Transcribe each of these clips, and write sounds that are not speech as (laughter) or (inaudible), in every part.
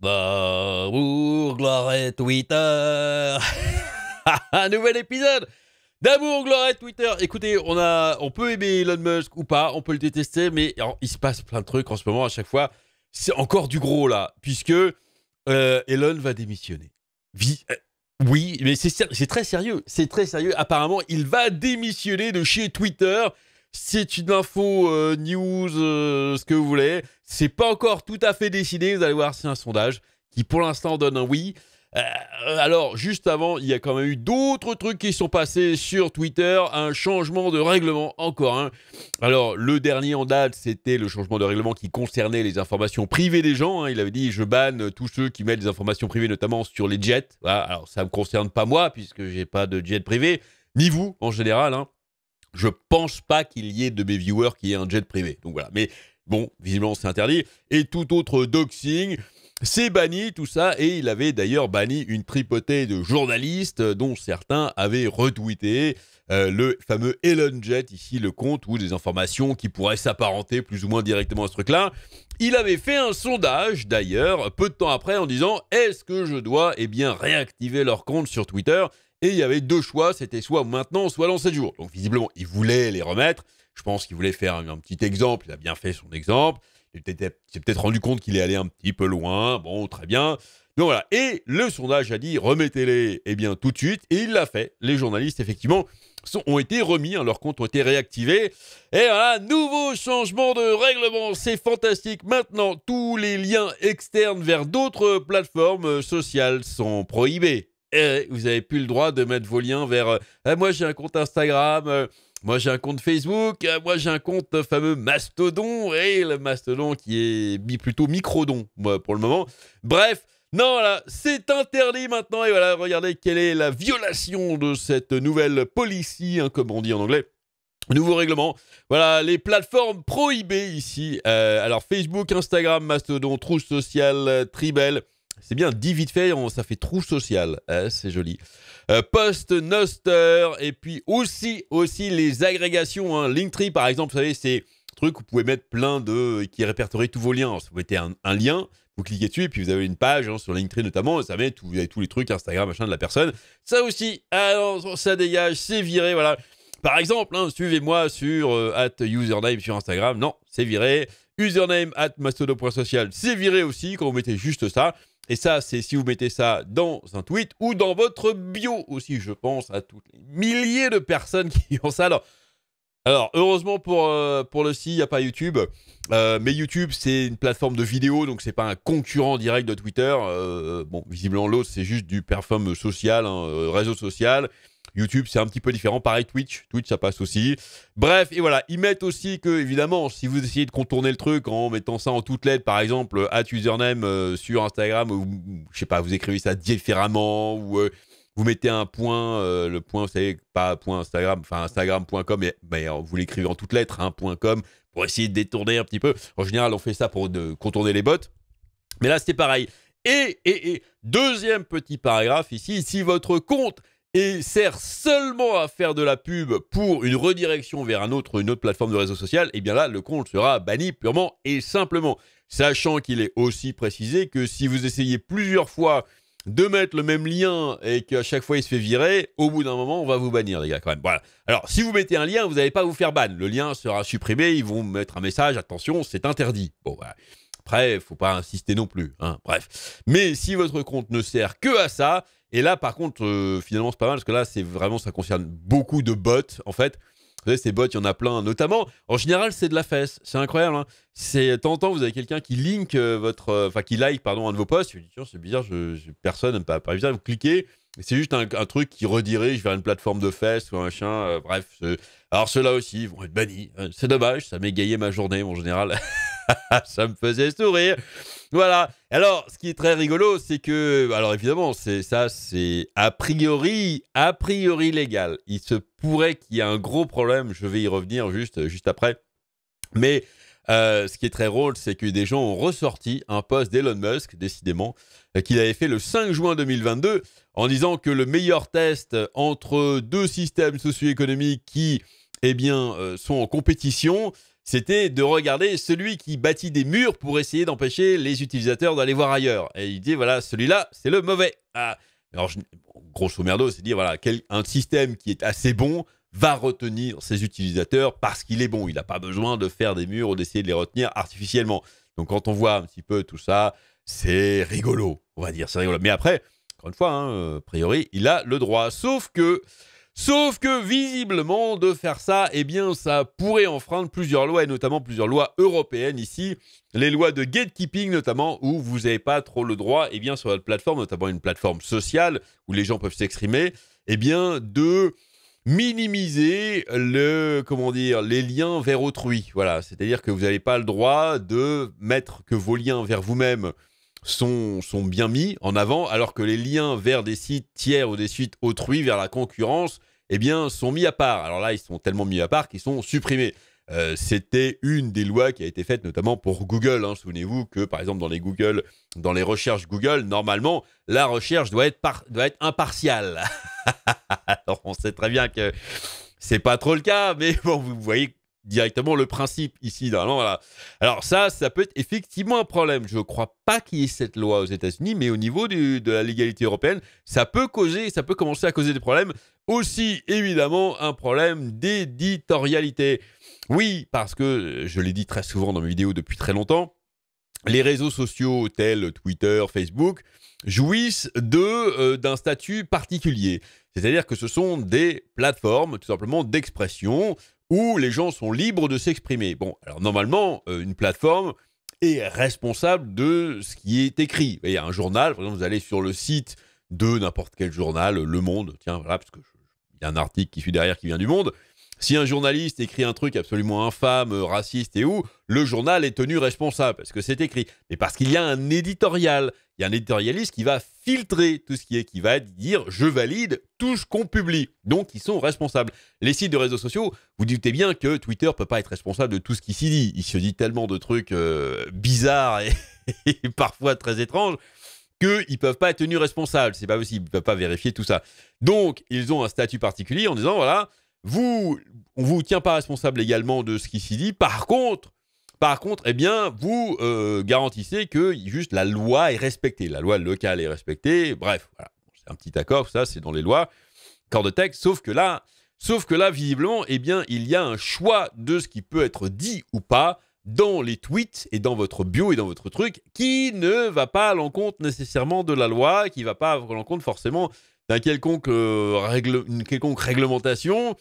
D'amour, gloire et Twitter (laughs) Un nouvel épisode D'amour, gloire et Twitter Écoutez, on, a, on peut aimer Elon Musk ou pas, on peut le détester, mais il se passe plein de trucs en ce moment à chaque fois. C'est encore du gros là, puisque euh, Elon va démissionner. Euh, oui, mais c'est très sérieux, c'est très sérieux. Apparemment, il va démissionner de chez Twitter c'est une info euh, news, euh, ce que vous voulez. C'est pas encore tout à fait décidé. Vous allez voir, c'est un sondage qui pour l'instant donne un oui. Euh, alors, juste avant, il y a quand même eu d'autres trucs qui sont passés sur Twitter. Un changement de règlement, encore un. Alors, le dernier en date, c'était le changement de règlement qui concernait les informations privées des gens. Hein. Il avait dit Je banne tous ceux qui mettent des informations privées, notamment sur les jets. Alors, ça ne me concerne pas moi, puisque je n'ai pas de jet privé, ni vous en général. Hein je pense pas qu'il y ait de mes viewers qui aient un jet privé. Donc voilà. Mais bon, visiblement, c'est interdit. Et tout autre doxing, c'est banni, tout ça. Et il avait d'ailleurs banni une tripotée de journalistes dont certains avaient retweeté euh, le fameux Elon Jet, ici le compte, ou des informations qui pourraient s'apparenter plus ou moins directement à ce truc-là. Il avait fait un sondage d'ailleurs, peu de temps après, en disant est-ce que je dois eh bien réactiver leur compte sur Twitter et il y avait deux choix, c'était soit maintenant, soit dans 7 jours. Donc visiblement, il voulait les remettre. Je pense qu'il voulait faire un, petit exemple. Il a bien fait son exemple. Il s'est peut-être rendu compte qu'il est allé un petit peu loin. Bon, très bien. Donc voilà. Et le sondage a dit remettez-les, eh bien, tout de suite. Et il l'a fait. Les journalistes, effectivement, ont été remis, hein. leurs comptes ont été réactivés. Et voilà, nouveau changement de règlement, c'est fantastique. Maintenant, tous les liens externes vers d'autres plateformes euh, sociales sont prohibés. Eh, vous n'avez plus le droit de mettre vos liens vers euh, eh, moi j'ai un compte Instagram, euh, moi j'ai un compte Facebook, euh, moi j'ai un compte fameux Mastodon, et eh, le Mastodon qui est plutôt Microdon pour le moment. Bref, non là, c'est interdit maintenant, et voilà, regardez quelle est la violation de cette nouvelle policy, hein, comme on dit en anglais. Nouveau règlement. Voilà, les plateformes prohibées ici. alors Facebook, Instagram, Mastodon, Trousse Social, Tribel, c'est bien, dit vite fait, ça fait trou social. Hein, c'est joli. Euh, Post, Noster, et puis aussi, aussi les agrégations. Hein. Linktree, par exemple, vous savez, c'est un truc où vous pouvez mettre plein de. qui répertorie tous vos liens. vous mettez un, lien, vous cliquez dessus, et puis vous avez une page hein, sur Linktree notamment, ça met tout, vous avez tous les trucs, Instagram, machin de la personne. Ça aussi, ça dégage, c'est viré, voilà. Par exemple, suivez-moi sur euh, username sur Instagram. Non, c'est viré. Username at mastodo.social, c'est viré aussi quand vous mettez juste ça. Et ça, c'est si vous mettez ça dans un tweet ou dans votre bio aussi. Je pense à toutes les milliers de personnes (laughs) qui ont ça. Alors, alors heureusement pour, euh, pour le site, il n'y a pas YouTube. Euh, mais YouTube, c'est une plateforme de vidéo, donc c'est pas un concurrent direct de Twitter. Euh, bon, visiblement, l'autre, c'est juste du perform social, hein, réseau social. YouTube, c'est un petit peu différent. Pareil, Twitch, Twitch, ça passe aussi. Bref, et voilà, ils mettent aussi que, évidemment, si vous essayez de contourner le truc en mettant ça en toutes lettres, par exemple, euh, at username euh, sur Instagram, ou je sais pas, vous écrivez ça différemment, ou euh, vous mettez un point, le point, vous savez, pas point Instagram, enfin Instagram.com, mais, vous l'écrivez en toutes lettres, hein, point .com, pour essayer de détourner un petit peu. En général, on fait ça pour contourner les bots. Mais là, c'est pareil. Et, et, et, deuxième petit paragraphe ici, si votre compte et sert seulement à faire de la pub pour une redirection vers un autre, une autre plateforme de réseau social, et eh bien là, le compte sera banni purement et simplement. Sachant qu'il est aussi précisé que si vous essayez plusieurs fois de mettre le même lien et qu'à chaque fois il se fait virer, au bout d'un moment, on va vous bannir, les gars, quand même. Voilà. Alors, si vous mettez un lien, vous n'allez pas vous faire ban. Le lien sera supprimé, ils vont mettre un message, attention, c'est interdit. Bon, il ne faut pas insister non plus. Hein. Bref. Mais si votre compte ne sert que à ça, et là, par contre, euh, finalement, c'est pas mal parce que là, c'est vraiment, ça concerne beaucoup de bots, en fait. Vous savez, ces bots, il y en a plein, notamment, en général, c'est de la fesse. C'est incroyable. Hein. C'est, temps en temps, vous avez quelqu'un qui euh, votre, euh, like, pardon, un de vos posts. Vous dites, tiens, c'est bizarre, je, personne n'aime pas, pas bizarre. Vous cliquez, c'est juste un, truc qui redirige vers une plateforme de fesses ou un chien. bref, alors ceux-là aussi vont être bannis. C'est dommage, ça m'égayait ma journée en général. (laughs) (laughs) ça me faisait sourire. Voilà. Alors, ce qui est très rigolo, c'est que, alors évidemment, c'est ça, c'est a priori, a priori légal. Il se pourrait qu'il y ait un gros problème. Je vais y revenir juste, juste après. Mais euh, ce qui est très drôle, c'est que des gens ont ressorti un poste d'Elon Musk, décidément, euh, qu'il avait fait le 5 juin 2022, en disant que le meilleur test entre deux systèmes socio-économiques qui, eh bien, euh, sont en compétition, c'était de regarder celui qui bâtit des murs pour essayer d'empêcher les utilisateurs d'aller voir ailleurs. Et il dit, voilà, celui-là, c'est le mauvais. Ah. Alors, grosso merdo, c'est dire, voilà, un système qui est assez bon va retenir ses utilisateurs parce qu'il est bon. Il n'a pas besoin de faire des murs ou d'essayer de les retenir artificiellement. Donc, quand on voit un petit peu tout ça, c'est rigolo, on va dire, c'est rigolo. Mais après, encore une fois, hein, euh, a priori, il a le droit. Sauf que Sauf que visiblement, de faire ça, eh bien, ça pourrait enfreindre plusieurs lois, et notamment plusieurs lois européennes ici, les lois de gatekeeping notamment, où vous n'avez pas trop le droit, eh bien, sur votre plateforme, notamment une plateforme sociale, où les gens peuvent s'exprimer, eh bien, de minimiser le comment dire les liens vers autrui voilà c'est à dire que vous n'avez pas le droit de mettre que vos liens vers vous-même sont, bien mis en avant, alors que les liens vers des sites tiers ou des sites autrui, vers la concurrence, eh bien, sont mis à part. Alors là, ils sont tellement mis à part qu'ils sont supprimés. Euh, c'était une des lois qui a été faite notamment pour Google. Hein. Souvenez-vous que, par exemple, dans les Google, dans les recherches Google, normalement, la recherche doit être, doit être impartiale. (laughs) Alors, on sait très bien que c'est pas trop le cas, mais bon, vous voyez directement le principe ici. voilà. Alors ça, ça peut être effectivement un problème. Je ne crois pas qu'il y ait cette loi aux États-Unis, mais au niveau de la légalité européenne, ça peut causer, ça peut commencer à causer des problèmes. Aussi, évidemment, un problème d'éditorialité. Oui, parce que euh, je l'ai dit très souvent dans mes vidéos depuis très longtemps, les réseaux sociaux tels Twitter, Facebook jouissent de euh, d'un statut particulier. C'est-à-dire que ce sont des plateformes tout simplement d'expression où les gens sont libres de s'exprimer. Bon, alors normalement, euh, une plateforme est responsable de ce qui est écrit. Il y a un journal, par exemple, vous allez sur le site de n'importe quel journal, Le Monde, tiens, voilà, parce que y a un article qui suit derrière qui vient du Monde. Si un journaliste écrit un truc absolument infâme, euh, raciste et où, le journal est tenu responsable parce que c'est écrit. Mais parce qu'il y a un éditorial, il y a un éditorialiste qui va filtrer tout ce qui est, qui va dire je valide tout ce qu'on publie. Donc ils sont responsables. Les sites de réseaux sociaux, vous doutez bien que Twitter peut pas être responsable de tout ce qui s'y dit. Il se dit tellement de trucs euh, bizarres (laughs) et, parfois très étranges qu'ils ne peuvent pas être tenus responsables. C'est pas possible, ils ne peuvent pas vérifier tout ça. Donc, ils ont un statut particulier en disant, voilà, vous, on vous tient pas responsable également de ce qui s'y dit. Par contre, par contre, eh bien, vous euh, garantissez que juste la loi est respectée, la loi locale est respectée. Bref, voilà. c'est un petit accord, ça, c'est dans les lois, corps de texte. Sauf que là, sauf que là, visiblement, eh bien, il y a un choix de ce qui peut être dit ou pas dans les tweets et dans votre bio et dans votre truc qui ne va pas à l'encontre nécessairement de la loi, qui ne va pas à l'encontre forcément d'un quelconque, euh, règle, quelconque réglementation.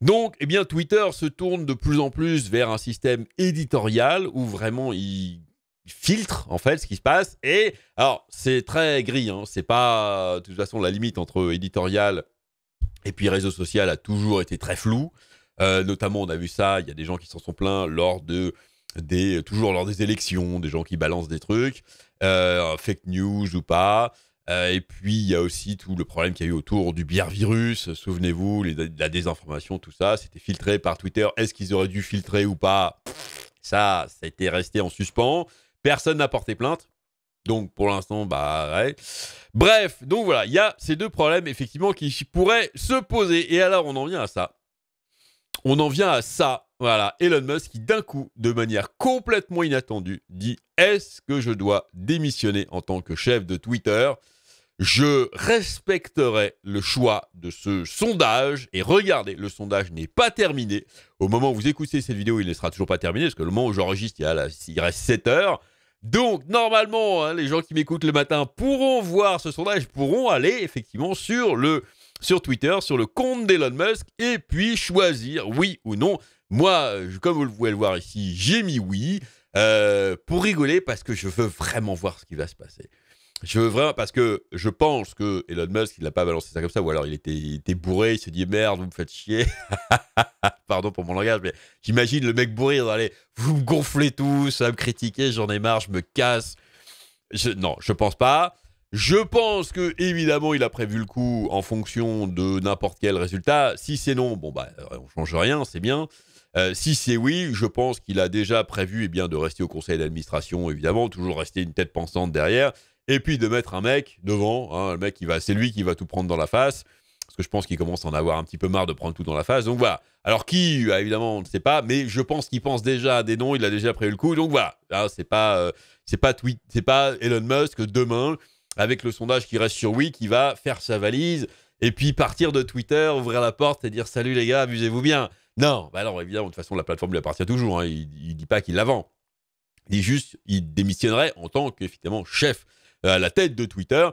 Donc, eh bien, Twitter se tourne de plus en plus vers un système éditorial où vraiment il filtre en fait ce qui se passe. Et alors, c'est très gris, hein. c'est pas de toute façon la limite entre éditorial et puis réseau social a toujours été très flou, euh, notamment, on a vu ça, il y a des gens qui s'en sont plaints lors de des toujours lors des élections, des gens qui balancent des trucs, euh, fake news ou pas. Euh, et puis, il y a aussi tout le problème qu'il y a eu autour du bière virus. Souvenez-vous, la désinformation, tout ça, c'était filtré par Twitter. Est-ce qu'ils auraient dû filtrer ou pas Ça, ça a été resté en suspens. Personne n'a porté plainte. Donc, pour l'instant, bah ouais. Bref, donc voilà, il y a ces deux problèmes, effectivement, qui pourraient se poser. Et alors, on en vient à ça. On en vient à ça. Voilà, Elon Musk qui d'un coup, de manière complètement inattendue, dit Est-ce que je dois démissionner en tant que chef de Twitter je respecterai le choix de ce sondage. Et regardez, le sondage n'est pas terminé. Au moment où vous écoutez cette vidéo, il ne sera toujours pas terminé, parce que le moment où j'enregistre, il, il, reste 7 heures. Donc, normalement, hein, les gens qui m'écoutent le matin pourront voir ce sondage, pourront aller effectivement sur, le, sur Twitter, sur le compte d'Elon Musk, et puis choisir oui ou non. Moi, comme vous pouvez le voir ici, j'ai mis oui, euh, pour rigoler, parce que je veux vraiment voir ce qui va se passer. Je veux vraiment, parce que je pense que Elon Musk, il n'a pas balancé ça comme ça, ou alors il était, était bourré, il se dit merde, vous me faites chier. (laughs) Pardon pour mon langage, mais j'imagine le mec bourré, vous vous me gonflez tous, ça me critiquer, j'en ai marre, je me casse. non, je pense pas. Je pense que évidemment il a prévu le coup en fonction de n'importe quel résultat. Si c'est non, bon bah euh, on change rien, c'est bien. Euh, si c'est oui, je pense qu'il a déjà prévu et eh bien, de rester au conseil d'administration, évidemment, toujours rester une tête pensante derrière, et puis de mettre un mec devant. Hein, le mec, qui va, c'est lui qui va tout prendre dans la face. Parce que je pense qu'il commence à en avoir un petit peu marre de prendre tout dans la face. Donc voilà. Alors qui, euh, évidemment, on ne sait pas, mais je pense qu'il pense déjà à des noms. Il a déjà pris le coup. Donc voilà. Ce hein, c'est pas, euh, c'est pas tweet, c'est pas Elon Musk demain avec le sondage qui reste sur oui qui va faire sa valise et puis partir de Twitter, ouvrir la porte et dire salut les gars, amusez-vous bien. Non, bah alors évidemment, de toute façon, la plateforme lui appartient toujours. Hein. Il, ne dit pas qu'il la vend. Il dit juste, il démissionnerait en tant qu'effectivement chef euh, à la tête de Twitter.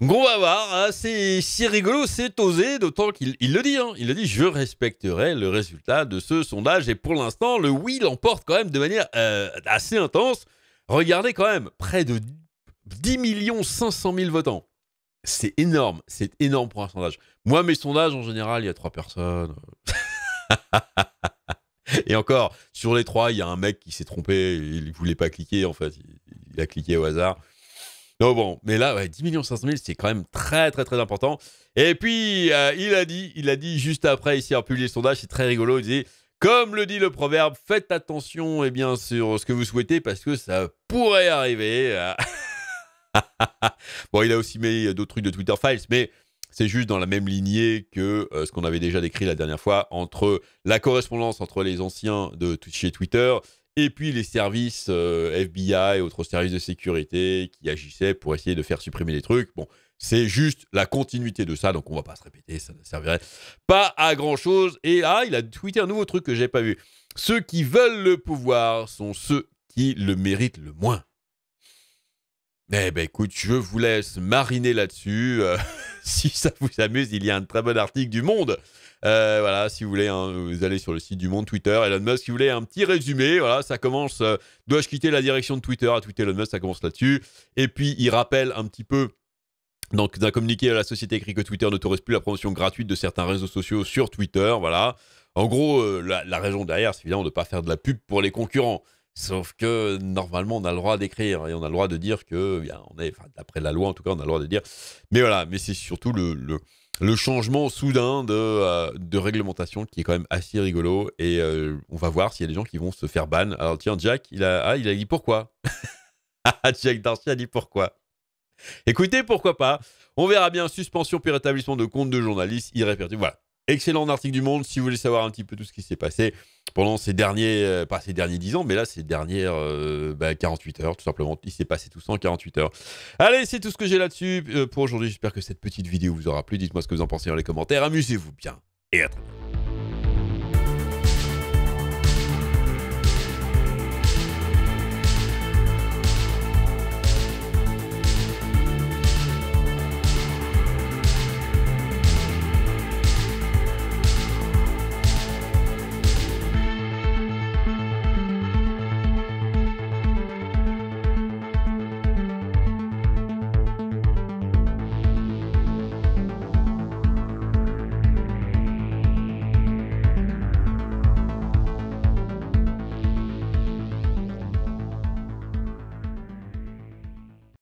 Donc on va voir, c'est si rigolo, c'est osé, d'autant qu'il le dit, hein. il le dit, je respecterai le résultat de ce sondage, et pour l'instant, le oui l'emporte quand même de manière euh, assez intense. Regardez quand même, près de 10 500 000 votants. C'est énorme, c'est énorme pour un sondage. Moi, mes sondages, en général, il y a trois personnes. (laughs) et encore, sur les trois, il y a un mec qui s'est trompé, il ne voulait pas cliquer, en fait, il a cliqué au hasard. Non, bon, mais là, ouais, 10 500 000, c'est quand même très, très, très important. Et puis, euh, il a dit, il a dit juste après, ici, en publié le sondage, c'est très rigolo, il disait « comme le dit le proverbe, faites attention et eh bien, sur ce que vous souhaitez parce que ça pourrait arriver. (laughs) bon, il a aussi mis d'autres trucs de Twitter Files, mais c'est juste dans la même lignée que euh, ce qu'on avait déjà décrit la dernière fois entre la correspondance entre les anciens de chez Twitter et puis les services euh, FBI et autres services de sécurité qui agissaient pour essayer de faire supprimer les trucs. Bon, c'est juste la continuité de ça, donc on va pas se répéter, ça ne servirait pas à grand chose. Et ah, il a tweeté un nouveau truc que j'ai pas vu. Ceux qui veulent le pouvoir sont ceux qui le méritent le moins. Eh ben écoute, je vous laisse mariner là-dessus. Euh, (laughs) si ça vous amuse, il y a un très bon article du Monde. Euh, voilà, si vous voulez, hein, vous allez sur le site du Monde Twitter. Elon Musk, si vous voulez un petit résumé, voilà, ça commence. Euh, dois-je quitter la direction de Twitter à tweeter Elon Musk Ça commence là-dessus. Et puis, il rappelle un petit peu donc, d'un communiqué à la société écrit que Twitter n'autorise plus la promotion gratuite de certains réseaux sociaux sur Twitter. Voilà. En gros, la, la, raison derrière, c'est évidemment de ne pas faire de la pub pour les concurrents. Sauf que normalement, on a le droit d'écrire et on a le droit de dire que, eh on est, d'après la loi en tout cas, on a le droit de dire. Mais voilà, mais c'est surtout le, changement soudain euh, de, réglementation qui est quand même assez rigolo. Et euh, on va voir s'il y a des gens qui vont se faire ban. Alors tiens, Jack, il a, ah, il a dit pourquoi (laughs) Jack Darcy a dit pourquoi Écoutez, pourquoi pas On verra bien suspension puis rétablissement de compte de journalistes irrépertorié. Voilà. Excellent article du Monde si vous voulez savoir un petit peu tout ce qui s'est passé pendant ces derniers, euh, pas ces derniers 10 ans, mais là, ces dernières 48 euh, bah, heures, tout simplement. Il s'est passé tout ça en 48 heures. Allez, c'est tout ce que j'ai là-dessus euh, pour aujourd'hui. J'espère que cette petite vidéo vous aura plu. Dites-moi ce que vous en pensez dans les commentaires. Amusez-vous bien et à très